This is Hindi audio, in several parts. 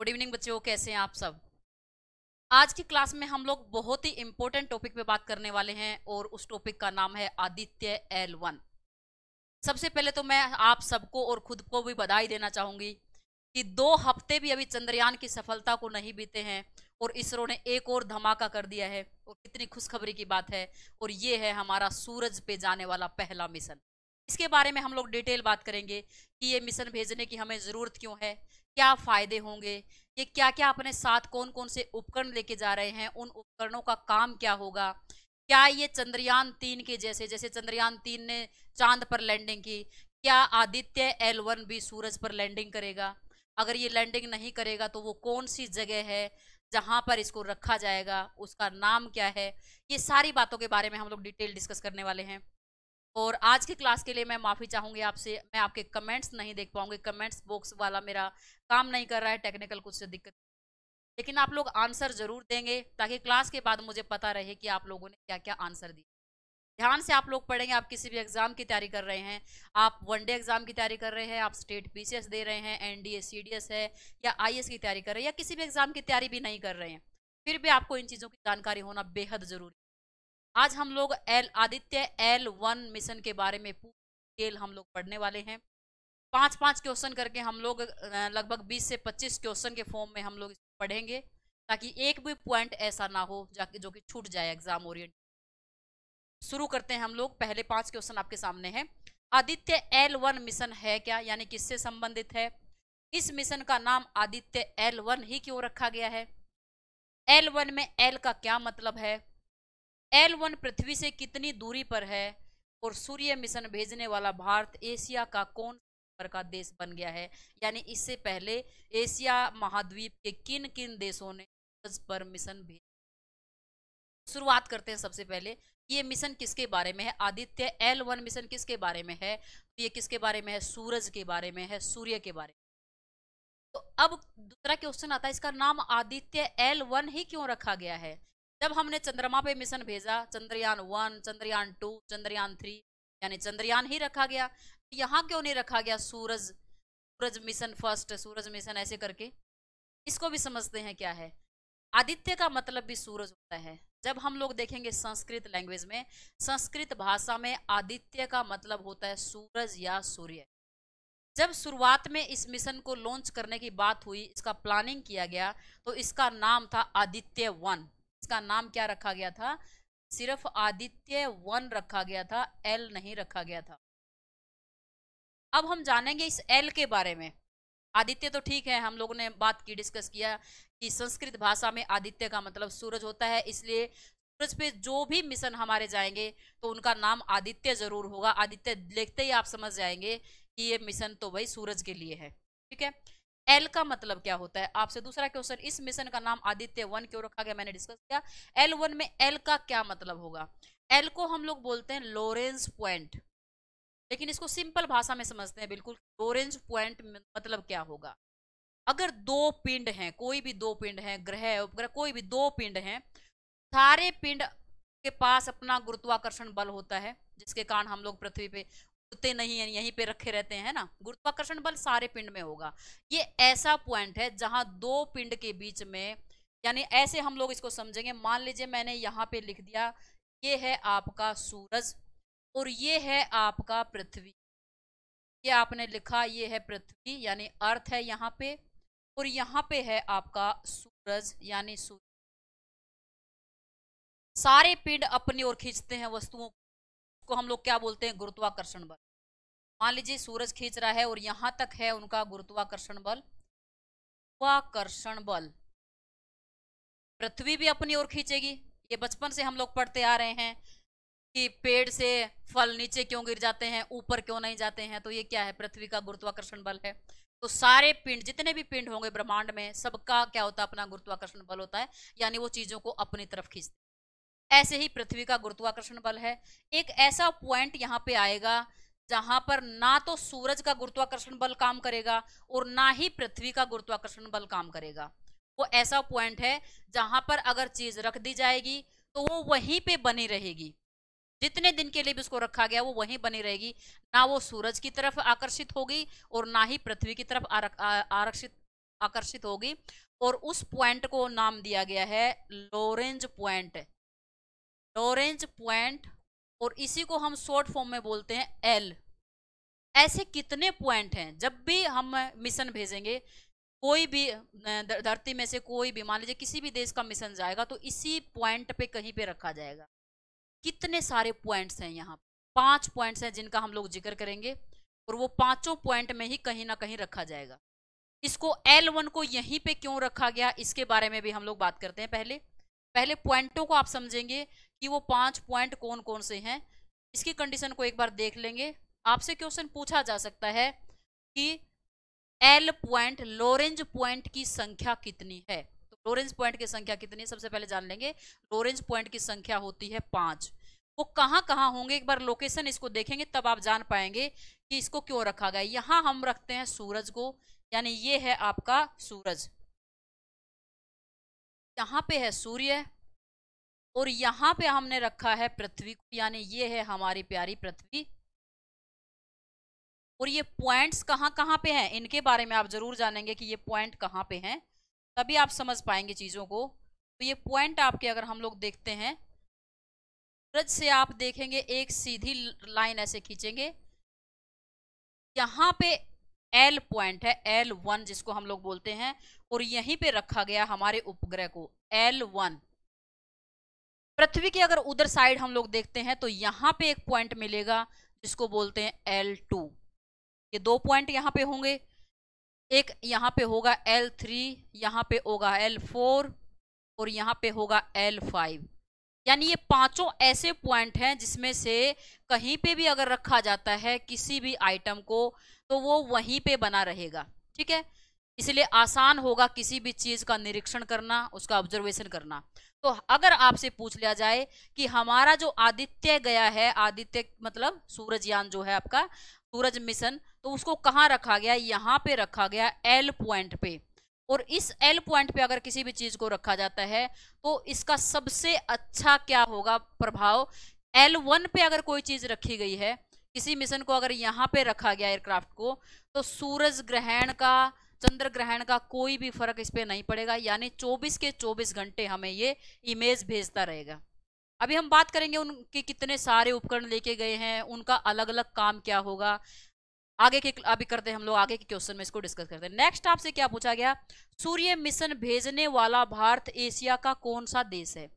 गुड इवनिंग बच्चों कैसे हैं आप सब आज की क्लास में हम लोग बहुत ही इम्पोर्टेंट टॉपिक पे बात करने वाले हैं और उस टॉपिक का नाम है आदित्य एल वन सबसे पहले तो मैं आप सबको और खुद को भी बधाई देना चाहूंगी कि दो हफ्ते भी अभी चंद्रयान की सफलता को नहीं बीते हैं और इसरो ने एक और धमाका कर दिया है और कितनी खुशखबरी की बात है और ये है हमारा सूरज पे जाने वाला पहला मिशन इसके बारे में हम लोग डिटेल बात करेंगे कि ये मिशन भेजने की हमें ज़रूरत क्यों है क्या फायदे होंगे ये क्या क्या अपने साथ कौन कौन से उपकरण लेके जा रहे हैं उन उपकरणों का काम क्या होगा क्या ये चंद्रयान तीन के जैसे जैसे चंद्रयान तीन ने चांद पर लैंडिंग की क्या आदित्य एल वन भी सूरज पर लैंडिंग करेगा अगर ये लैंडिंग नहीं करेगा तो वो कौन सी जगह है जहाँ पर इसको रखा जाएगा उसका नाम क्या है ये सारी बातों के बारे में हम लोग डिटेल डिस्कस करने वाले हैं और आज के क्लास के लिए मैं माफ़ी चाहूँगी आपसे मैं आपके कमेंट्स नहीं देख पाऊँगी कमेंट्स बॉक्स वाला मेरा काम नहीं कर रहा है टेक्निकल कुछ दिक्कत लेकिन आप लोग आंसर ज़रूर देंगे ताकि क्लास के बाद मुझे पता रहे कि आप लोगों ने क्या क्या आंसर दिया ध्यान से आप लोग पढ़ेंगे आप किसी भी एग्ज़ाम की तैयारी कर रहे हैं आप वनडे एग्ज़ाम की तैयारी कर रहे हैं आप स्टेट पीसीएस दे रहे हैं एनडीए सीडीएस है या आई की तैयारी कर रहे हैं या किसी भी एग्ज़ाम की तैयारी भी नहीं कर रहे हैं फिर भी आपको इन चीज़ों की जानकारी होना बेहद ज़रूरी आज हम लोग L Aditya L one mission के बारे में पूरी डिटेल हम लोग पढ़ने वाले हैं पांच पांच क्वेश्चन करके हम लोग लगभग बीस से पच्चीस क्वेश्चन के फॉर्म में हम लोग पढ़ेंगे ताकि एक भी पॉइंट ऐसा ना हो जाके जो कि छूट जाए एग्जाम ओरियंट शुरू करते हैं हम लोग पहले पांच क्वेश्चन आपके सामने हैं आदित्य एल वन मिशन है क्या यानी किससे संबंधित है इस मिशन का नाम आदित्य एल वन ही क्यों रखा गया है एल वन में एल का क्या मतलब है एल वन पृथ्वी से कितनी दूरी पर है और सूर्य मिशन भेजने वाला भारत एशिया का कौन का देश बन गया है यानी इससे पहले एशिया महाद्वीप के किन किन देशों ने पर मिशन भेज शुरुआत करते हैं सबसे पहले ये मिशन किसके बारे में है आदित्य एल वन मिशन किसके बारे में है तो ये किसके बारे में है सूरज के बारे में है सूर्य के बारे में तो अब दूसरा क्वेश्चन आता है इसका नाम आदित्य एल वन ही क्यों रखा गया है जब हमने चंद्रमा पे मिशन भेजा Chandrayaan one Chandrayaan two Chandrayaan three यानी चंद्रयान ही रखा गया यहाँ क्यों नहीं रखा गया सूरज सूरज मिशन फर्स्ट सूरज मिशन ऐसे करके इसको भी समझते हैं क्या है आदित्य का मतलब भी सूरज होता है जब हम लोग देखेंगे संस्कृत लैंग्वेज में संस्कृत भाषा में आदित्य का मतलब होता है सूरज या सूर्य जब शुरुआत में इस मिशन को लॉन्च करने की बात हुई इसका प्लानिंग किया गया तो इसका नाम था आदित्य वन इसका नाम क्या रखा गया था सिर्फ आदित्य वन रखा गया था एल नहीं रखा गया था अब हम जानेंगे इस एल के बारे में आदित्य तो ठीक है हम लोगों ने बात की डिस्कस किया कि संस्कृत भाषा में आदित्य का मतलब सूरज होता है इसलिए सूरज पे जो भी मिशन हमारे जाएंगे तो उनका नाम आदित्य जरूर होगा आदित्य देखते ही आप समझ जाएंगे कि ये मिशन तो भाई सूरज के लिए है ठीक है एल का मतलब क्या होता है आपसे दूसरा क्वेश्चन इस मिशन का नाम आदित्य वन क्यों रखा गया मैंने डिस्कस किया एल वन में एल का क्या मतलब होगा एल को हम लोग बोलते हैं लोरेंस पॉइंट लेकिन इसको सिंपल भाषा में समझते हैं बिल्कुल लोरेंस पॉइंट मतलब क्या होगा अगर दो पिंड हैं कोई भी दो पिंड हैं ग्रह उपग्रह कोई भी दो पिंड हैं सारे पिंड के पास अपना गुरुत्वाकर्षण बल होता है जिसके कारण हम लोग पृथ्वी पे उड़ते नहीं है यहीं पे रखे रहते हैं ना गुरुत्वाकर्षण बल सारे पिंड में होगा ये ऐसा पॉइंट है जहां दो पिंड के बीच में यानी ऐसे हम लोग इसको समझेंगे मान लीजिए मैंने यहाँ पे लिख दिया ये है आपका सूरज और ये है आपका पृथ्वी ये आपने लिखा ये है पृथ्वी यानी अर्थ है यहाँ पे और यहाँ पे है आपका सूरज यानी सूर्य सारे पिंड अपनी ओर खींचते हैं वस्तुओं को इसको हम लोग क्या बोलते हैं गुरुत्वाकर्षण बल मान लीजिए सूरज खींच रहा है और यहाँ तक है उनका गुरुत्वाकर्षण बल गुरुत्वाकर्षण बल पृथ्वी भी अपनी ओर खींचेगी ये बचपन से हम लोग पढ़ते आ रहे हैं कि पेड़ से फल नीचे क्यों गिर जाते हैं ऊपर क्यों नहीं जाते हैं तो ये क्या है पृथ्वी का गुरुत्वाकर्षण बल है तो सारे पिंड जितने भी पिंड होंगे ब्रह्मांड में सबका क्या होता है अपना गुरुत्वाकर्षण बल होता है यानी वो चीजों को अपनी तरफ खींचते ऐसे ही पृथ्वी का गुरुत्वाकर्षण बल है एक ऐसा पॉइंट यहाँ पे आएगा जहां पर ना तो सूरज का गुरुत्वाकर्षण बल काम करेगा और ना ही पृथ्वी का गुरुत्वाकर्षण बल काम करेगा वो ऐसा पॉइंट है जहां पर अगर चीज रख दी जाएगी तो वो वहीं पे बनी रहेगी जितने दिन के लिए भी उसको रखा गया वो वहीं बनी रहेगी ना वो सूरज की तरफ आकर्षित होगी और ना ही पृथ्वी की तरफ आरक्षित आकर्षित होगी और उस पॉइंट को नाम दिया गया है लोरेंज पॉइंट लॉरेंज पॉइंट और इसी को हम शॉर्ट फॉर्म में बोलते हैं एल ऐसे कितने पॉइंट हैं जब भी हम मिशन भेजेंगे कोई भी धरती में से कोई भी मान लीजिए किसी भी देश का मिशन जाएगा तो इसी पॉइंट पे कहीं पे रखा जाएगा कितने सारे पॉइंट्स हैं यहाँ पांच पॉइंट्स हैं जिनका हम लोग जिक्र करेंगे और वो पांचों पॉइंट में ही कहीं ना कहीं रखा जाएगा इसको एल वन को यहीं पे क्यों रखा गया इसके बारे में भी हम लोग बात करते हैं पहले पहले पॉइंटों को आप समझेंगे कि वो पांच पॉइंट कौन कौन से हैं इसकी कंडीशन को एक बार देख लेंगे आपसे क्वेश्चन पूछा जा सकता है कि एल पॉइंट लोरेंज पॉइंट की संख्या कितनी है तो लोरेंज पॉइंट की संख्या कितनी है सबसे पहले जान लेंगे लोरेंज पॉइंट की संख्या होती है पांच वो कहाँ कहाँ होंगे एक बार लोकेशन इसको देखेंगे तब आप जान पाएंगे कि इसको क्यों रखा गया यहाँ हम रखते हैं सूरज को यानी ये है आपका सूरज यहाँ पे है सूर्य और यहाँ पे हमने रखा है पृथ्वी को यानी ये है हमारी प्यारी पृथ्वी और ये पॉइंट्स कहाँ कहाँ पे हैं इनके बारे में आप जरूर जानेंगे कि ये पॉइंट कहाँ पे हैं तभी आप समझ पाएंगे चीज़ों को तो ये पॉइंट आपके अगर हम लोग देखते हैं सूरज से आप देखेंगे एक सीधी लाइन ऐसे खींचेंगे यहाँ पे एल पॉइंट है एल वन जिसको हम लोग बोलते हैं और यहीं पे रखा गया हमारे उपग्रह को एल वन पृथ्वी के अगर उधर साइड हम लोग देखते हैं तो यहां पे एक पॉइंट मिलेगा जिसको बोलते हैं एल टू ये दो पॉइंट यहां पे होंगे एक यहां पे होगा एल थ्री यहां पे होगा एल फोर और यहां पे होगा एल फाइव यानी ये पांचों ऐसे पॉइंट हैं जिसमें से कहीं पे भी अगर रखा जाता है किसी भी आइटम को तो वो वहीं पे बना रहेगा ठीक है इसलिए आसान होगा किसी भी चीज का निरीक्षण करना उसका ऑब्जर्वेशन करना तो अगर आपसे पूछ लिया जाए कि हमारा जो आदित्य गया है आदित्य मतलब सूरजयान जो है आपका सूरज मिशन तो उसको कहाँ रखा गया यहाँ पे रखा गया एल पॉइंट पे और इस एल पॉइंट पे अगर किसी भी चीज को रखा जाता है तो इसका सबसे अच्छा क्या होगा प्रभाव एल वन पे अगर कोई चीज रखी गई है किसी मिशन को अगर यहाँ पे रखा गया एयरक्राफ्ट को तो सूरज ग्रहण का चंद्र ग्रहण का कोई भी फर्क इस पर नहीं पड़ेगा यानी 24 के 24 घंटे हमें ये इमेज भेजता रहेगा अभी हम बात करेंगे उनके कितने सारे उपकरण लेके गए हैं उनका अलग अलग काम क्या होगा आगे के अभी करते हैं हम लोग आगे के क्वेश्चन में इसको डिस्कस करते हैं नेक्स्ट आपसे क्या पूछा गया सूर्य मिशन भेजने वाला भारत एशिया का कौन सा देश है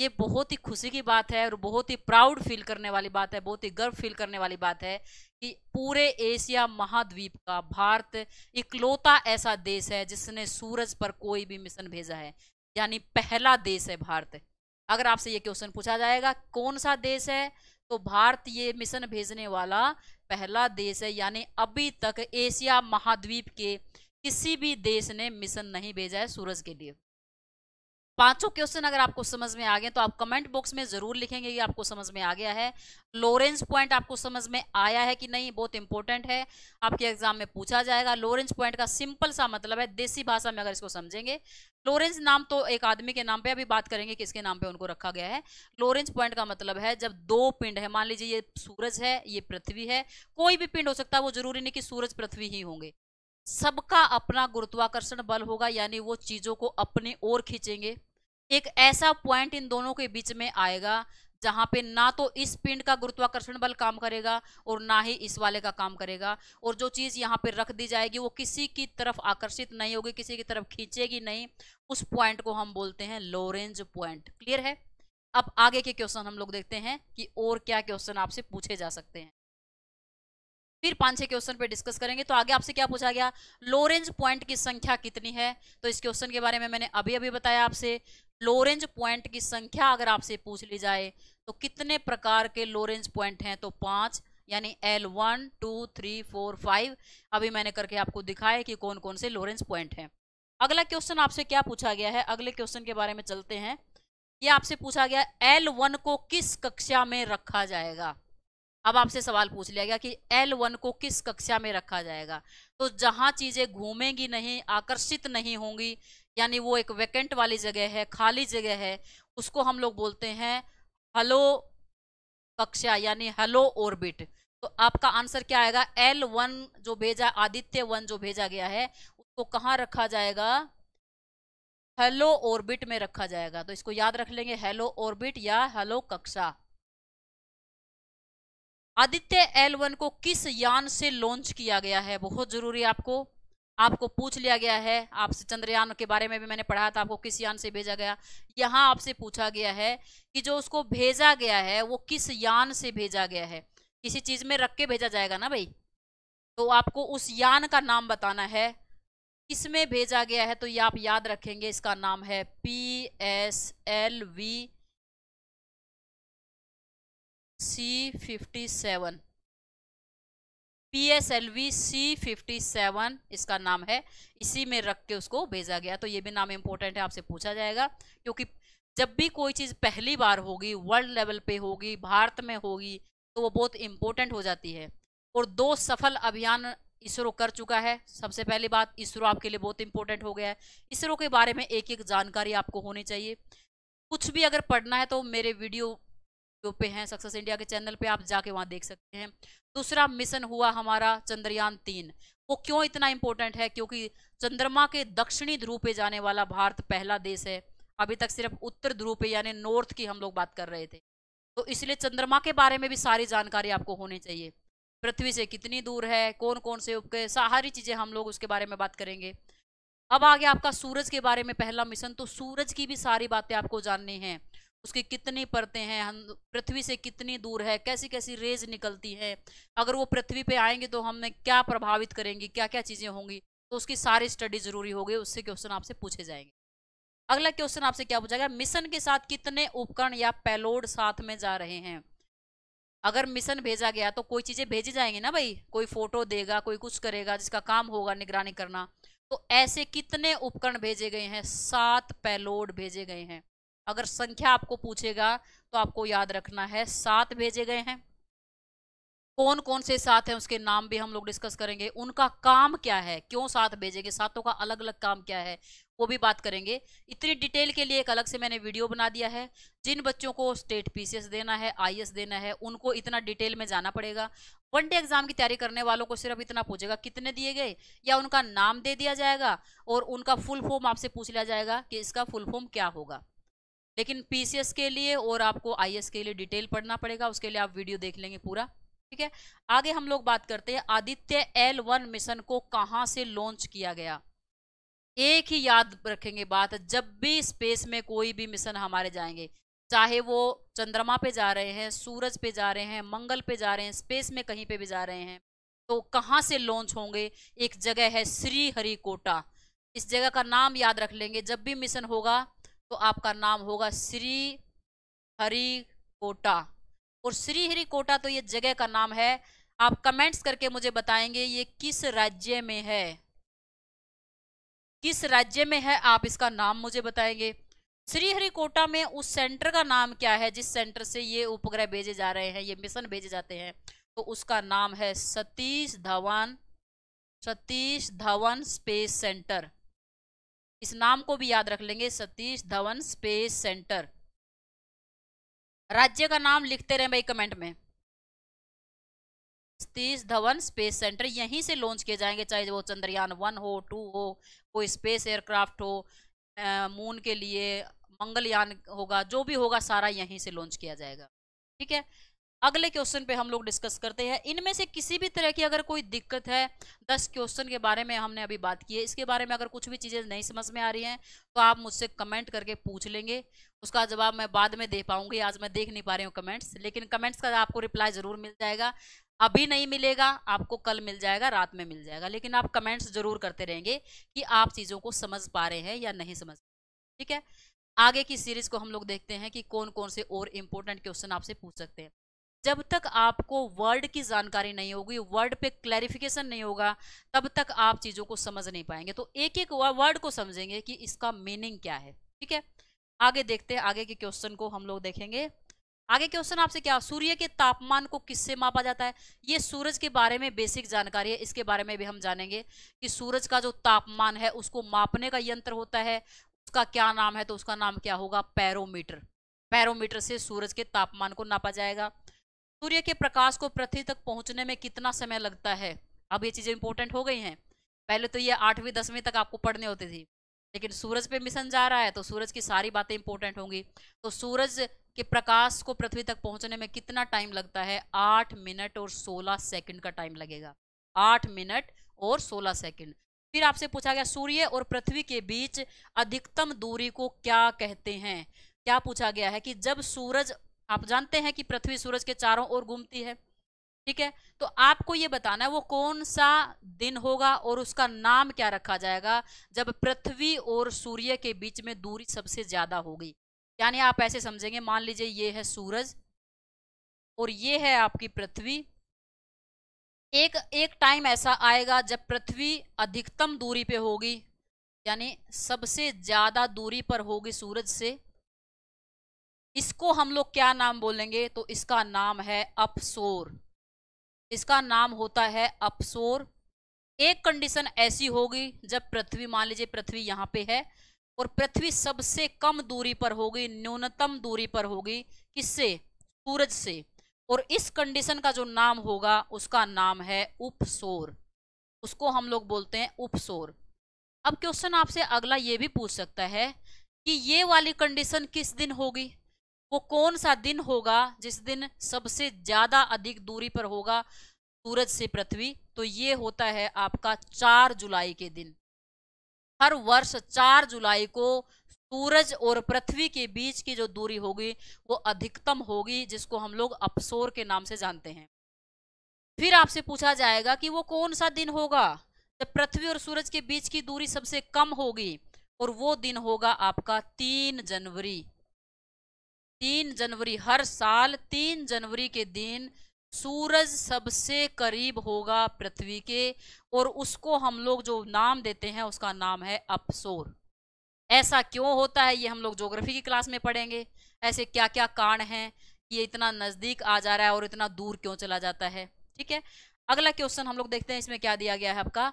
ये बहुत ही खुशी की बात है और बहुत ही प्राउड फील करने वाली बात है बहुत ही गर्व फील करने वाली बात है कि पूरे एशिया महाद्वीप का भारत इकलौता ऐसा देश है जिसने सूरज पर कोई भी मिशन भेजा है यानी पहला देश है भारत अगर आपसे ये क्वेश्चन पूछा जाएगा कौन सा देश है तो भारत ये मिशन भेजने वाला पहला देश है यानी अभी तक एशिया महाद्वीप के किसी भी देश ने मिशन नहीं भेजा है सूरज के लिए पांचों क्वेश्चन अगर आपको समझ में आ गए तो आप कमेंट बॉक्स में ज़रूर लिखेंगे कि आपको समझ में आ गया है लोरेंस पॉइंट आपको समझ में आया है कि नहीं बहुत इंपॉर्टेंट है आपके एग्जाम में पूछा जाएगा लोरेंस पॉइंट का सिंपल सा मतलब है देसी भाषा में अगर इसको समझेंगे लोरेंस नाम तो एक आदमी के नाम पर अभी बात करेंगे किसके नाम पर उनको रखा गया है लोरेंस पॉइंट का मतलब है जब दो पिंड है मान लीजिए ये सूरज है ये पृथ्वी है कोई भी पिंड हो सकता है वो जरूरी नहीं कि सूरज पृथ्वी ही होंगे सबका अपना गुरुत्वाकर्षण बल होगा यानी वो चीज़ों को अपने ओर खींचेंगे एक ऐसा पॉइंट इन दोनों के बीच में आएगा जहां पे ना तो इस पिंड का गुरुत्वाकर्षण बल काम करेगा और ना ही इस वाले का काम करेगा और जो चीज़ यहाँ पे रख दी जाएगी वो किसी की तरफ आकर्षित नहीं होगी किसी की तरफ खींचेगी नहीं उस पॉइंट को हम बोलते हैं लोरेंज पॉइंट क्लियर है अब आगे के क्वेश्चन हम लोग देखते हैं कि और क्या क्वेश्चन आपसे पूछे जा सकते हैं फिर पांच छह क्वेश्चन पे डिस्कस करेंगे तो आगे आपसे क्या पूछा गया लोरेंज पॉइंट की संख्या कितनी है तो इस क्वेश्चन के बारे में मैंने अभी अभी बताया आपसे लोरेंज पॉइंट की संख्या अगर आपसे पूछ ली जाए तो कितने प्रकार के लोरेंज पॉइंट हैं तो पांच यानी L one two three four five अभी मैंने करके आपको दिखाया कि कौन कौन से लोरेंज पॉइंट हैं अगला क्वेश्चन आपसे क्या पूछा गया है अगले क्वेश्चन के बारे में चलते हैं ये आपसे पूछा गया एल वन को किस कक्षा में रखा जाएगा अब आपसे सवाल पूछ लिया गया कि एल वन को किस कक्षा में रखा जाएगा तो जहां चीज़ें घूमेंगी नहीं आकर्षित नहीं होंगी यानी वो एक वैकेंट वाली जगह है खाली जगह है उसको हम लोग बोलते हैं हलो कक्षा यानी हलो ऑर्बिट तो आपका आंसर क्या आएगा एल वन जो भेजा आदित्य वन जो भेजा गया है उसको कहाँ रखा जाएगा हेलो ऑर्बिट में रखा जाएगा तो इसको याद रख लेंगे हेलो ऑर्बिट या हेलो कक्षा आदित्य एल वन को किस यान से लॉन्च किया गया है बहुत जरूरी आपको आपको पूछ लिया गया है आपसे चंद्रयान के बारे में भी मैंने पढ़ा था आपको किस यान से भेजा गया यहाँ आपसे पूछा गया है कि जो उसको भेजा गया है वो किस यान से भेजा गया है किसी चीज में रख के भेजा जाएगा ना भाई तो आपको उस यान का नाम बताना है किसमें भेजा गया है तो ये आप याद रखेंगे इसका नाम है P S L V C fifty seven P S L V C fifty seven इसका नाम है इसी में रख के उसको भेजा गया तो ये भी नाम इम्पोर्टेंट है आपसे पूछा जाएगा क्योंकि जब भी कोई चीज़ पहली बार होगी वर्ल्ड लेवल पे होगी भारत में होगी तो वो बहुत इम्पोर्टेंट हो जाती है और दो सफल अभियान इसरो कर चुका है सबसे पहली बात इसरो आपके लिए बहुत इंपॉर्टेंट हो गया है इसरो के बारे में एक एक जानकारी आपको होनी चाहिए कुछ भी अगर पढ़ना है तो मेरे वीडियो यूट्यूब पे हैं सक्सेस इंडिया के चैनल पे आप जाके वहाँ देख सकते हैं दूसरा मिशन हुआ हमारा चंद्रयान तीन वो क्यों इतना इम्पोर्टेंट है क्योंकि चंद्रमा के दक्षिणी ध्रुव पे जाने वाला भारत पहला देश है अभी तक सिर्फ उत्तर ध्रुव पे यानी नॉर्थ की हम लोग बात कर रहे थे तो इसलिए चंद्रमा के बारे में भी सारी जानकारी आपको होनी चाहिए पृथ्वी से कितनी दूर है कौन कौन से उपग्रह सारी चीज़ें हम लोग उसके बारे में बात करेंगे अब आ गया आपका सूरज के बारे में पहला मिशन तो सूरज की भी सारी बातें आपको जाननी है उसकी कितनी परतें हैं हम पृथ्वी से कितनी दूर है कैसी कैसी रेज निकलती है अगर वो पृथ्वी पे आएंगे तो हमें क्या प्रभावित करेंगी क्या क्या चीज़ें होंगी तो उसकी सारी स्टडी जरूरी होगी उससे क्वेश्चन आपसे पूछे जाएंगे अगला क्वेश्चन आपसे क्या पूछा गया मिशन के साथ कितने उपकरण या पेलोड साथ में जा रहे हैं अगर मिशन भेजा गया तो कोई चीज़ें भेजी जाएंगी ना भाई कोई फोटो देगा कोई कुछ करेगा जिसका काम होगा निगरानी करना तो ऐसे कितने उपकरण भेजे गए हैं सात पेलोड भेजे गए हैं अगर संख्या आपको पूछेगा तो आपको याद रखना है सात भेजे गए हैं कौन कौन से साथ हैं उसके नाम भी हम लोग डिस्कस करेंगे उनका काम क्या है क्यों साथ भेजेंगे साथों का अलग अलग काम क्या है वो भी बात करेंगे इतनी डिटेल के लिए एक अलग से मैंने वीडियो बना दिया है जिन बच्चों को स्टेट पीसीएस देना है आईएएस देना है उनको इतना डिटेल में जाना पड़ेगा वन डे एग्जाम की तैयारी करने वालों को सिर्फ इतना पूछेगा कितने दिए गए या उनका नाम दे दिया जाएगा और उनका फुल फॉर्म आपसे पूछ लिया जाएगा कि इसका फुल फॉर्म क्या होगा लेकिन पीसीएस के लिए और आपको आईएएस के लिए डिटेल पढ़ना पड़ेगा उसके लिए आप वीडियो देख लेंगे पूरा ठीक है आगे हम लोग बात करते हैं आदित्य एल वन मिशन को कहा से लॉन्च किया गया एक ही याद रखेंगे बात जब भी स्पेस में कोई भी मिशन हमारे जाएंगे चाहे वो चंद्रमा पे जा रहे हैं सूरज पे जा रहे हैं मंगल पे जा रहे हैं स्पेस में कहीं पे भी जा रहे हैं तो कहाँ से लॉन्च होंगे एक जगह है श्री हरिकोटा इस जगह का नाम याद रख लेंगे जब भी मिशन होगा तो आपका नाम होगा श्री हरी कोटा और श्री हरी कोटा तो ये जगह का नाम है आप कमेंट्स करके मुझे बताएंगे ये किस राज्य में है किस राज्य में है आप इसका नाम मुझे बताएंगे श्रीहरिकोटा में उस सेंटर का नाम क्या है जिस सेंटर से ये उपग्रह भेजे जा रहे हैं ये मिशन भेजे जाते हैं तो उसका नाम है सतीश धवन सतीश धवन स्पेस सेंटर इस नाम को भी याद रख लेंगे सतीश धवन स्पेस सेंटर राज्य का नाम लिखते रहे भाई कमेंट में सतीश धवन स्पेस सेंटर यहीं से लॉन्च किए जाएंगे चाहे वो चंद्रयान वन हो टू हो कोई स्पेस एयरक्राफ्ट हो मून के लिए मंगलयान होगा जो भी होगा सारा यहीं से लॉन्च किया जाएगा ठीक है अगले क्वेश्चन पे हम लोग डिस्कस करते हैं इनमें से किसी भी तरह की अगर कोई दिक्कत है दस क्वेश्चन के बारे में हमने अभी बात की है इसके बारे में अगर कुछ भी चीज़ें नहीं समझ में आ रही हैं तो आप मुझसे कमेंट करके पूछ लेंगे उसका जवाब मैं बाद में दे पाऊंगी आज मैं देख नहीं पा रही हूँ कमेंट्स लेकिन कमेंट्स का आपको रिप्लाई ज़रूर मिल जाएगा अभी नहीं मिलेगा आपको कल मिल जाएगा रात में मिल जाएगा लेकिन आप कमेंट्स ज़रूर करते रहेंगे कि आप चीज़ों को समझ पा रहे हैं या नहीं समझ ठीक है आगे की सीरीज को हम लोग देखते हैं कि कौन कौन से और इम्पोर्टेंट क्वेश्चन आपसे पूछ सकते हैं जब तक आपको वर्ड की जानकारी नहीं होगी वर्ड पे क्लैरिफिकेशन नहीं होगा तब तक आप चीज़ों को समझ नहीं पाएंगे तो एक एक वर्ड को समझेंगे कि इसका मीनिंग क्या है ठीक है आगे देखते हैं आगे के क्वेश्चन को हम लोग देखेंगे आगे क्वेश्चन आपसे क्या सूर्य के तापमान को किससे मापा जाता है ये सूरज के बारे में बेसिक जानकारी है इसके बारे में भी हम जानेंगे कि सूरज का जो तापमान है उसको मापने का यंत्र होता है उसका क्या नाम है तो उसका नाम क्या होगा पैरोमीटर पैरोमीटर से सूरज के तापमान को नापा जाएगा सूर्य के प्रकाश को पृथ्वी तक पहुंचने में कितना समय लगता है अब ये चीजें इंपॉर्टेंट हो गई हैं पहले तो ये आठवीं दसवीं तक आपको पढ़ने होती थी लेकिन सूरज पे मिशन जा रहा है तो सूरज की सारी बातें इंपॉर्टेंट होंगी तो सूरज के प्रकाश को पृथ्वी तक पहुंचने में कितना टाइम लगता है आठ मिनट और सोलह सेकंड का टाइम लगेगा आठ मिनट और सोलह सेकंड फिर आपसे पूछा गया सूर्य और पृथ्वी के बीच अधिकतम दूरी को क्या कहते हैं क्या पूछा गया है कि जब सूरज आप जानते हैं कि पृथ्वी सूरज के चारों ओर घूमती है ठीक है तो आपको ये बताना है वो कौन सा दिन होगा और उसका नाम क्या रखा जाएगा जब पृथ्वी और सूर्य के बीच में दूरी सबसे ज्यादा होगी यानी आप ऐसे समझेंगे मान लीजिए ये है सूरज और ये है आपकी पृथ्वी एक एक टाइम ऐसा आएगा जब पृथ्वी अधिकतम दूरी पे होगी यानी सबसे ज्यादा दूरी पर होगी सूरज से इसको हम लोग क्या नाम बोलेंगे तो इसका नाम है अपसोर इसका नाम होता है अपसोर एक कंडीशन ऐसी होगी जब पृथ्वी मान लीजिए पृथ्वी यहाँ पे है और पृथ्वी सबसे कम दूरी पर होगी न्यूनतम दूरी पर होगी किससे सूरज से और इस कंडीशन का जो नाम होगा उसका नाम है उपसोर उसको हम लोग बोलते हैं उपसोर अब क्वेश्चन आपसे अगला ये भी पूछ सकता है कि ये वाली कंडीशन किस दिन होगी वो कौन सा दिन होगा जिस दिन सबसे ज्यादा अधिक दूरी पर होगा सूरज से पृथ्वी तो ये होता है आपका चार जुलाई के दिन हर वर्ष चार जुलाई को सूरज और पृथ्वी के बीच की जो दूरी होगी वो अधिकतम होगी जिसको हम लोग अपसोर के नाम से जानते हैं फिर आपसे पूछा जाएगा कि वो कौन सा दिन होगा जब पृथ्वी और सूरज के बीच की दूरी सबसे कम होगी और वो दिन होगा आपका तीन जनवरी तीन जनवरी हर साल तीन जनवरी के दिन सूरज सबसे करीब होगा पृथ्वी के और उसको हम लोग जो नाम देते हैं उसका नाम है अपसोर ऐसा क्यों होता है ये हम लोग ज्योग्राफी की क्लास में पढ़ेंगे ऐसे क्या क्या कारण हैं ये इतना नज़दीक आ जा रहा है और इतना दूर क्यों चला जाता है ठीक है अगला क्वेश्चन हम लोग देखते हैं इसमें क्या दिया गया है आपका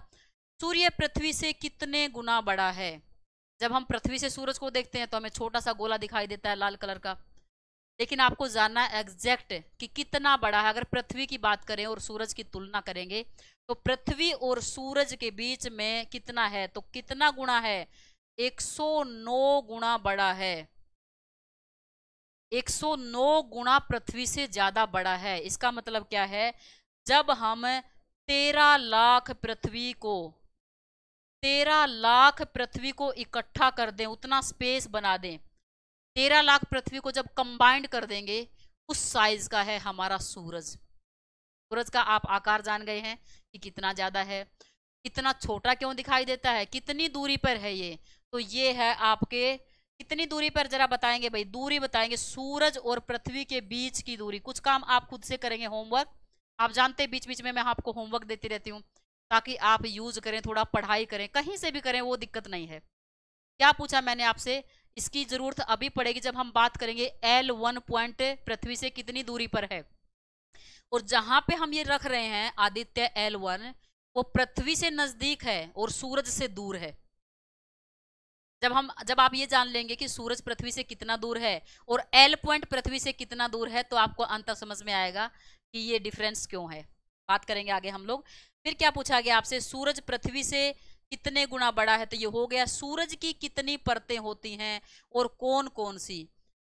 सूर्य पृथ्वी से कितने गुना बड़ा है जब हम पृथ्वी से सूरज को देखते हैं तो हमें छोटा सा गोला दिखाई देता है लाल कलर का लेकिन आपको जानना है एग्जैक्ट कि कितना बड़ा है अगर पृथ्वी की बात करें और सूरज की तुलना करेंगे तो पृथ्वी और सूरज के बीच में कितना है तो कितना गुणा है 109 गुणा बड़ा है 109 गुणा पृथ्वी से ज्यादा बड़ा है इसका मतलब क्या है जब हम तेरह लाख पृथ्वी को तेरह लाख पृथ्वी को इकट्ठा कर दें उतना स्पेस बना दें तेरह लाख पृथ्वी को जब कंबाइंड कर देंगे उस साइज का है हमारा सूरज सूरज का आप आकार जान गए हैं कि कितना ज्यादा है कितना छोटा क्यों दिखाई देता है कितनी दूरी पर है ये तो ये है आपके कितनी दूरी पर जरा बताएंगे भाई दूरी बताएंगे सूरज और पृथ्वी के बीच की दूरी कुछ काम आप खुद से करेंगे होमवर्क आप जानते बीच बीच में मैं आपको होमवर्क देती रहती हूँ ताकि आप यूज करें थोड़ा पढ़ाई करें कहीं से भी करें वो दिक्कत नहीं है क्या पूछा मैंने आपसे इसकी जरूरत अभी पड़ेगी जब हम बात करेंगे एल वन पॉइंट पृथ्वी से कितनी दूरी पर है और जहां पे हम ये रख रहे हैं आदित्य एल वन वो पृथ्वी से नजदीक है और सूरज से दूर है जब हम जब आप ये जान लेंगे कि सूरज पृथ्वी से कितना दूर है और एल पॉइंट पृथ्वी से कितना दूर है तो आपको अंतर समझ में आएगा कि ये डिफरेंस क्यों है बात करेंगे आगे हम लोग फिर क्या पूछा गया आपसे सूरज पृथ्वी से कितने गुना बड़ा है तो ये हो गया सूरज की कितनी परतें होती हैं और कौन कौन सी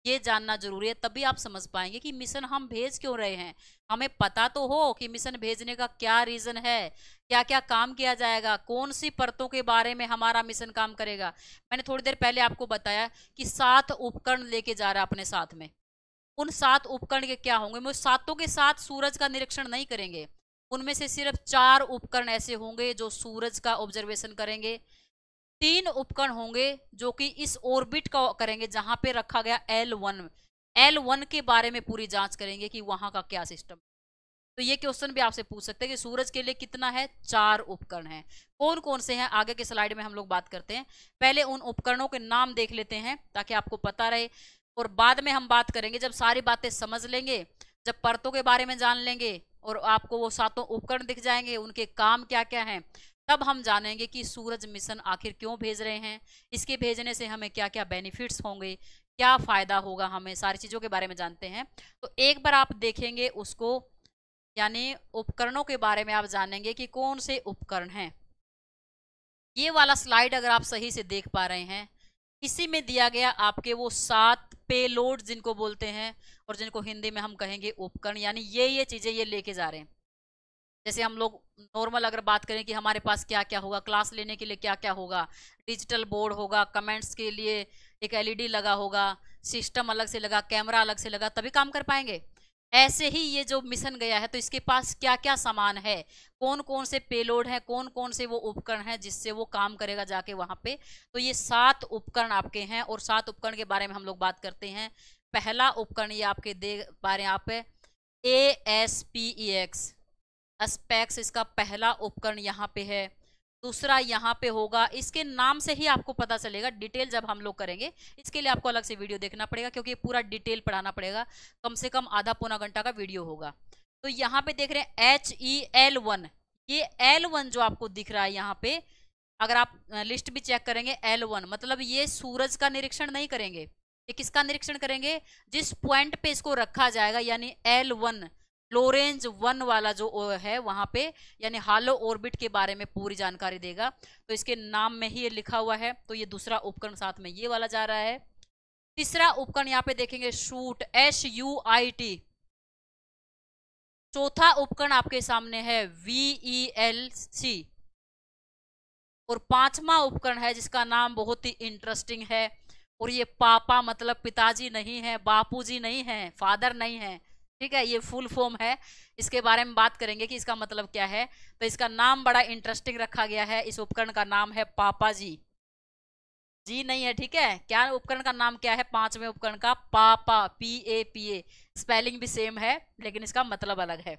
ये जानना जरूरी है तभी आप समझ पाएंगे कि मिशन हम भेज क्यों रहे हैं हमें पता तो हो कि मिशन भेजने का क्या रीज़न है क्या क्या काम किया जाएगा कौन सी परतों के बारे में हमारा मिशन काम करेगा मैंने थोड़ी देर पहले आपको बताया कि सात उपकरण लेके जा रहा है अपने साथ में उन सात उपकरण के क्या होंगे सातों के साथ सूरज का निरीक्षण नहीं करेंगे उनमें से सिर्फ चार उपकरण ऐसे होंगे जो सूरज का ऑब्जर्वेशन करेंगे तीन उपकरण होंगे जो कि इस ऑर्बिट का करेंगे जहां पे रखा गया एल वन एल वन के बारे में पूरी जांच करेंगे कि वहां का क्या सिस्टम तो ये क्वेश्चन भी आपसे पूछ सकते हैं कि सूरज के लिए कितना है चार उपकरण है कौन कौन से हैं आगे के स्लाइड में हम लोग बात करते हैं पहले उन उपकरणों के नाम देख लेते हैं ताकि आपको पता रहे और बाद में हम बात करेंगे जब सारी बातें समझ लेंगे जब परतों के बारे में जान लेंगे और आपको वो सातों उपकरण दिख जाएंगे उनके काम क्या क्या हैं तब हम जानेंगे कि सूरज मिशन आखिर क्यों भेज रहे हैं इसके भेजने से हमें क्या क्या बेनिफिट्स होंगे क्या फ़ायदा होगा हमें सारी चीज़ों के बारे में जानते हैं तो एक बार आप देखेंगे उसको यानी उपकरणों के बारे में आप जानेंगे कि कौन से उपकरण हैं ये वाला स्लाइड अगर आप सही से देख पा रहे हैं इसी में दिया गया आपके वो सात पे लोड जिनको बोलते हैं और जिनको हिंदी में हम कहेंगे उपकरण यानी ये ये चीज़ें ये लेके जा रहे हैं जैसे हम लोग नॉर्मल अगर बात करें कि हमारे पास क्या क्या होगा क्लास लेने के लिए क्या क्या होगा डिजिटल बोर्ड होगा कमेंट्स के लिए एक एलईडी लगा होगा सिस्टम अलग से लगा कैमरा अलग से लगा तभी काम कर पाएंगे ऐसे ही ये जो मिशन गया है तो इसके पास क्या क्या सामान है कौन कौन से पेलोड है कौन कौन से वो उपकरण है जिससे वो काम करेगा जाके वहाँ पे तो ये सात उपकरण आपके हैं और सात उपकरण के बारे में हम लोग बात करते हैं पहला उपकरण ये आपके दे पा रहे हैं आप A S P E X SPEX इसका पहला उपकरण यहाँ पे है दूसरा यहाँ पे होगा इसके नाम से ही आपको पता चलेगा डिटेल जब हम लोग करेंगे इसके लिए आपको अलग से वीडियो देखना पड़ेगा क्योंकि पूरा डिटेल पढ़ाना पड़ेगा कम से कम आधा पौना घंटा का वीडियो होगा तो यहाँ पे देख रहे हैं एच ई एल वन ये एल वन जो आपको दिख रहा है यहाँ पे अगर आप लिस्ट भी चेक करेंगे एल वन मतलब ये सूरज का निरीक्षण नहीं करेंगे ये किसका निरीक्षण करेंगे जिस पॉइंट पे इसको रखा जाएगा यानी एल वन लोरेंज वन वाला जो है वहां पे यानी हालो ऑर्बिट के बारे में पूरी जानकारी देगा तो इसके नाम में ही ये लिखा हुआ है तो ये दूसरा उपकरण साथ में ये वाला जा रहा है तीसरा उपकरण यहाँ पे देखेंगे suit S U I T चौथा उपकरण आपके सामने है वीई एल सी और पांचवा उपकरण है जिसका नाम बहुत ही इंटरेस्टिंग है और ये पापा मतलब पिताजी नहीं है बापूजी नहीं है फादर नहीं है ठीक है ये फुल फॉर्म है इसके बारे में बात करेंगे कि इसका मतलब क्या है तो इसका नाम बड़ा इंटरेस्टिंग रखा गया है इस उपकरण का नाम है पापा जी जी नहीं है ठीक है क्या उपकरण का नाम क्या है पांचवें उपकरण का PAPA P A P A spelling भी सेम है लेकिन इसका मतलब अलग है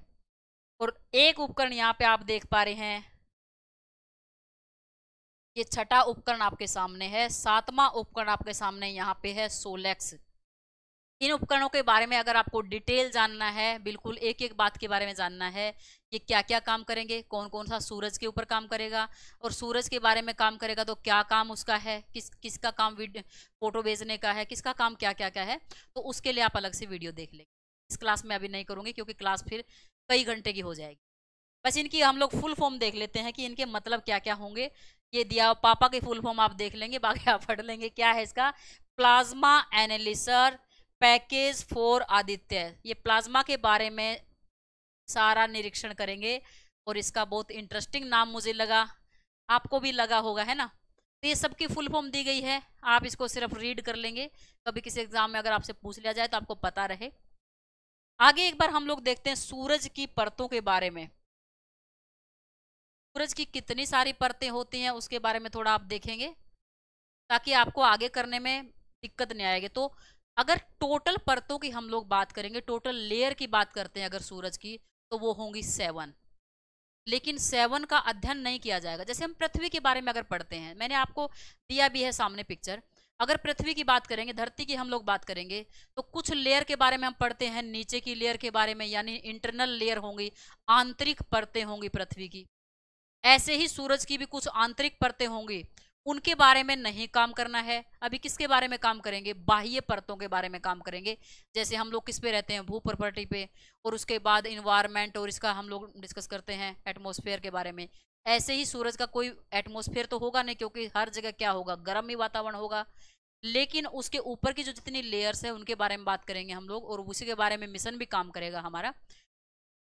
और एक उपकरण यहाँ पे आप देख पा रहे हैं ये छठा उपकरण आपके सामने है सातवां उपकरण आपके सामने यहाँ पे है सोलेक्स इन उपकरणों के बारे में अगर आपको डिटेल जानना है बिल्कुल एक एक बात के बारे में जानना है ये क्या क्या काम करेंगे कौन कौन सा सूरज के ऊपर काम करेगा और सूरज के बारे में काम करेगा तो क्या काम उसका है किस किसका काम फोटो भेजने का है किसका काम क्या क्या क्या है तो उसके लिए आप अलग से वीडियो देख लेंगे इस क्लास में अभी नहीं करूँगी क्योंकि क्लास फिर कई घंटे की हो जाएगी बस इनकी हम लोग फुल फॉर्म देख लेते हैं कि इनके मतलब क्या क्या होंगे ये दिया पापा के फुल फॉर्म आप देख लेंगे बाकी आप पढ़ लेंगे क्या है इसका plasma analyser package for Aditya ये प्लाज्मा के बारे में सारा निरीक्षण करेंगे और इसका बहुत इंटरेस्टिंग नाम मुझे लगा आपको भी लगा होगा है ना तो ये सबकी फुल फॉर्म दी गई है आप इसको सिर्फ रीड कर लेंगे कभी किसी एग्जाम में अगर आपसे पूछ लिया जाए तो आपको पता रहे आगे एक बार हम लोग देखते हैं सूरज की परतों के बारे में सूरज की कितनी सारी परतें होती हैं उसके बारे में थोड़ा आप देखेंगे ताकि आपको आगे करने में दिक्कत नहीं आएगी तो अगर टोटल परतों की हम लोग बात करेंगे टोटल लेयर की बात करते हैं अगर सूरज की तो वो होंगी सेवन लेकिन सेवन का अध्ययन नहीं किया जाएगा जैसे हम पृथ्वी के बारे में अगर पढ़ते हैं मैंने आपको दिया भी है सामने पिक्चर अगर पृथ्वी की बात करेंगे धरती की हम लोग बात करेंगे तो कुछ लेयर के बारे में हम पढ़ते हैं नीचे की लेयर के बारे में यानी इंटरनल लेयर होंगी आंतरिक परतें होंगी पृथ्वी की ऐसे ही सूरज की भी कुछ आंतरिक परतें होंगी उनके बारे में नहीं काम करना है अभी किसके बारे में काम करेंगे बाह्य परतों के बारे में काम करेंगे जैसे हम लोग किस पे रहते हैं भू प्रॉपर्टी पे और उसके बाद इन्वायरमेंट और इसका हम लोग डिस्कस करते हैं एटमोसफेयर के बारे में ऐसे ही सूरज का कोई एटमोसफेयर तो होगा नहीं क्योंकि हर जगह क्या होगा गर्म ही वातावरण होगा लेकिन उसके ऊपर की जो जितनी लेयर्स है उनके बारे में बात करेंगे हम लोग और उसी के बारे में मिशन भी काम करेगा हमारा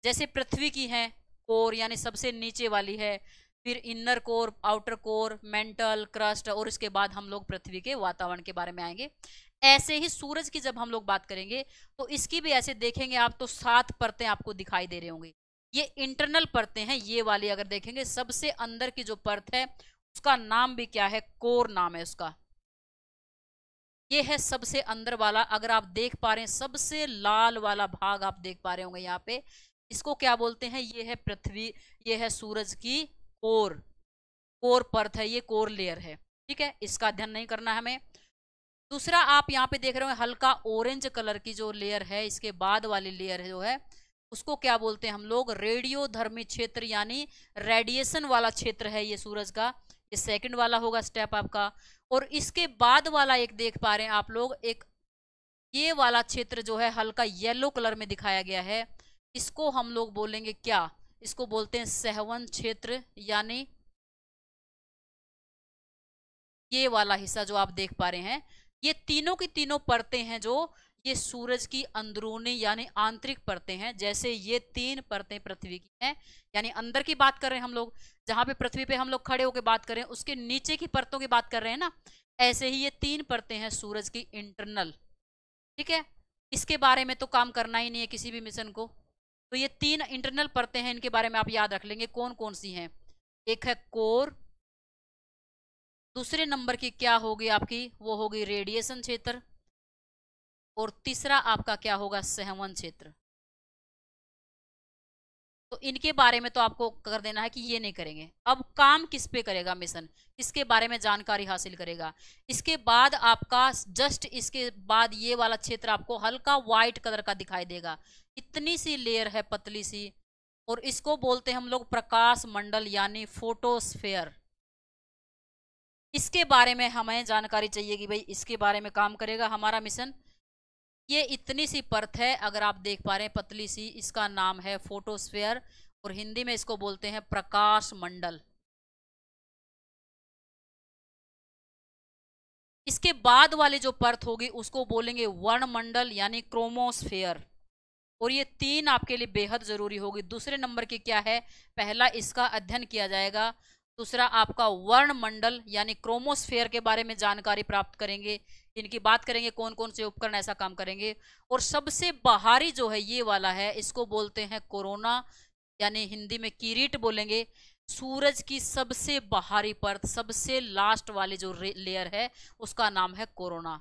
जैसे पृथ्वी की है कोर यानी सबसे नीचे वाली है फिर inner core outer core mantle crust और इसके बाद हम लोग पृथ्वी के वातावरण के बारे में आएंगे ऐसे ही सूरज की जब हम लोग बात करेंगे तो इसकी भी ऐसे देखेंगे आप तो सात परतें आपको दिखाई दे रही होंगी ये इंटरनल परतें हैं ये वाली अगर देखेंगे सबसे अंदर की जो परत है उसका नाम भी क्या है कोर नाम है उसका ये है सबसे अंदर वाला अगर आप देख पा रहे हैं सबसे लाल वाला भाग आप देख पा रहे होंगे यहाँ पे इसको क्या बोलते हैं ये है पृथ्वी ये है सूरज की कोर कोर पर्थ है ये कोर लेयर है ठीक है इसका अध्ययन नहीं करना हमें दूसरा आप यहाँ पे देख रहे हो हल्का ऑरेंज कलर की जो लेयर है इसके बाद वाली लेयर जो है उसको क्या बोलते हैं हम लोग रेडियो धर्मी क्षेत्र यानी रेडिएशन वाला क्षेत्र है ये सूरज का ये सेकंड वाला होगा स्टेप आपका और इसके बाद वाला एक देख पा रहे हैं आप लोग एक ये वाला क्षेत्र जो है हल्का येलो कलर में दिखाया गया है इसको हम लोग बोलेंगे क्या इसको बोलते हैं सहवन क्षेत्र यानी ये वाला हिस्सा जो आप देख पा रहे हैं ये तीनों की तीनों परतें हैं जो ये सूरज की अंदरूनी यानी आंतरिक परतें हैं जैसे ये तीन परतें पृथ्वी की हैं यानी अंदर की बात कर रहे हैं हम लोग जहां पे पृथ्वी पे हम लोग खड़े होकर बात कर रहे हैं उसके नीचे की परतों की बात कर रहे हैं ना ऐसे ही ये तीन परतें हैं सूरज की इंटरनल ठीक है इसके बारे में तो काम करना ही नहीं है किसी भी मिशन को तो ये तीन इंटरनल परतें हैं इनके बारे में आप याद रख लेंगे कौन कौन सी हैं एक है कोर दूसरे नंबर की क्या होगी आपकी वो होगी रेडिएशन क्षेत्र और तीसरा आपका क्या होगा सहवन क्षेत्र तो इनके बारे में तो आपको कर देना है कि ये नहीं करेंगे अब काम किस पे करेगा मिशन इसके बारे में जानकारी हासिल करेगा इसके बाद आपका जस्ट इसके बाद ये वाला क्षेत्र आपको हल्का व्हाइट कलर का दिखाई देगा इतनी सी लेयर है पतली सी और इसको बोलते हैं हम लोग प्रकाश मंडल यानी फोटोस्फेयर इसके बारे में हमें जानकारी चाहिए कि भाई इसके बारे में काम करेगा हमारा मिशन ये इतनी सी परत है अगर आप देख पा रहे हैं पतली सी इसका नाम है फोटोस्फेयर और हिंदी में इसको बोलते हैं प्रकाश मंडल इसके बाद वाली जो परत होगी उसको बोलेंगे वर्णमंडल यानी क्रोमोस्फेयर और ये तीन आपके लिए बेहद ज़रूरी होगी दूसरे नंबर की क्या है पहला इसका अध्ययन किया जाएगा दूसरा आपका वर्णमंडल यानी क्रोमोस्फेयर के बारे में जानकारी प्राप्त करेंगे इनकी बात करेंगे कौन कौन से उपकरण ऐसा काम करेंगे और सबसे बाहरी जो है ये वाला है इसको बोलते हैं कोरोना यानी हिंदी में कीरीट बोलेंगे सूरज की सबसे बाहरी परत सबसे लास्ट वाली जो लेयर है उसका नाम है कोरोना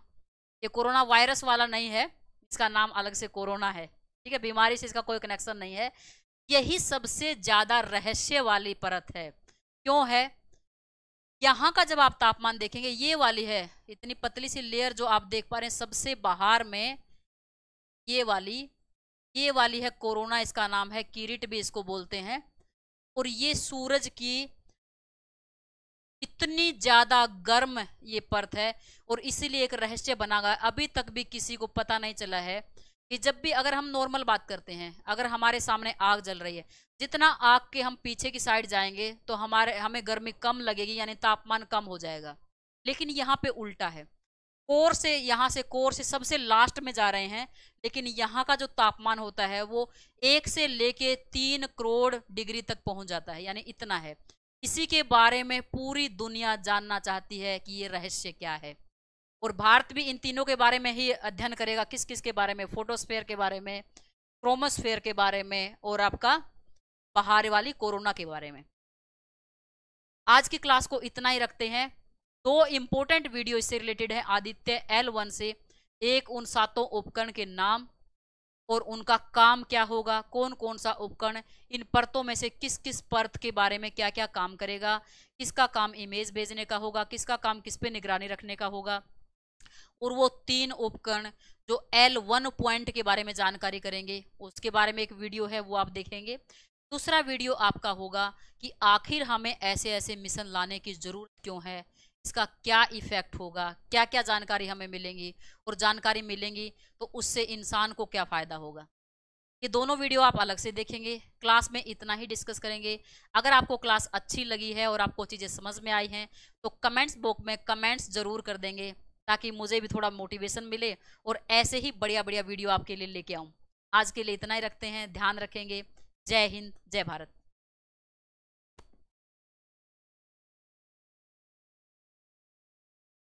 ये कोरोना वायरस वाला नहीं है इसका नाम अलग से कोरोना है ठीक है बीमारी से इसका कोई कनेक्शन नहीं है यही सबसे ज्यादा रहस्य वाली परत है क्यों है यहाँ का जब आप तापमान देखेंगे ये वाली है इतनी पतली सी लेयर जो आप देख पा रहे हैं सबसे बाहर में ये वाली ये वाली है कोरोना इसका नाम है किरिट भी इसको बोलते हैं और ये सूरज की इतनी ज़्यादा गर्म ये परत है और इसीलिए एक रहस्य बना गया अभी तक भी किसी को पता नहीं चला है कि जब भी अगर हम नॉर्मल बात करते हैं अगर हमारे सामने आग जल रही है जितना आग के हम पीछे की साइड जाएंगे तो हमारे हमें गर्मी कम लगेगी यानी तापमान कम हो जाएगा लेकिन यहाँ पे उल्टा है कोर से यहाँ से कोर से सबसे लास्ट में जा रहे हैं लेकिन यहाँ का जो तापमान होता है वो एक से लेके तीन करोड़ डिग्री तक पहुँच जाता है यानी इतना है इसी के बारे में पूरी दुनिया जानना चाहती है कि ये रहस्य क्या है और भारत भी इन तीनों के बारे में ही अध्ययन करेगा किस किस के बारे में फोटोस्फेयर के बारे में क्रोमोस्फेयर के बारे में और आपका पहाड़ वाली कोरोना के बारे में आज की क्लास को इतना ही रखते हैं दो इम्पोर्टेंट वीडियो इससे रिलेटेड है आदित्य एल वन से एक उन सातों उपकरण के नाम और उनका काम क्या होगा कौन कौन सा उपकरण इन परतों में से किस किस परत के बारे में क्या क्या काम करेगा किसका काम इमेज भेजने का होगा किसका काम किस पे निगरानी रखने का होगा और वो तीन उपकरण जो एल वन पॉइंट के बारे में जानकारी करेंगे उसके बारे में एक वीडियो है वो आप देखेंगे दूसरा वीडियो आपका होगा कि आखिर हमें ऐसे ऐसे मिशन लाने की ज़रूरत क्यों है इसका क्या इफेक्ट होगा क्या क्या जानकारी हमें मिलेंगी और जानकारी मिलेंगी तो उससे इंसान को क्या फ़ायदा होगा ये दोनों वीडियो आप अलग से देखेंगे क्लास में इतना ही डिस्कस करेंगे अगर आपको क्लास अच्छी लगी है और आपको चीज़ें समझ में आई हैं तो कमेंट्स बॉक्स में कमेंट्स ज़रूर कर देंगे ताकि मुझे भी थोड़ा मोटिवेशन मिले और ऐसे ही बढ़िया बढ़िया वीडियो आपके लिए लेके आऊँ आज के लिए इतना ही रखते हैं ध्यान रखेंगे जय हिंद जय भारत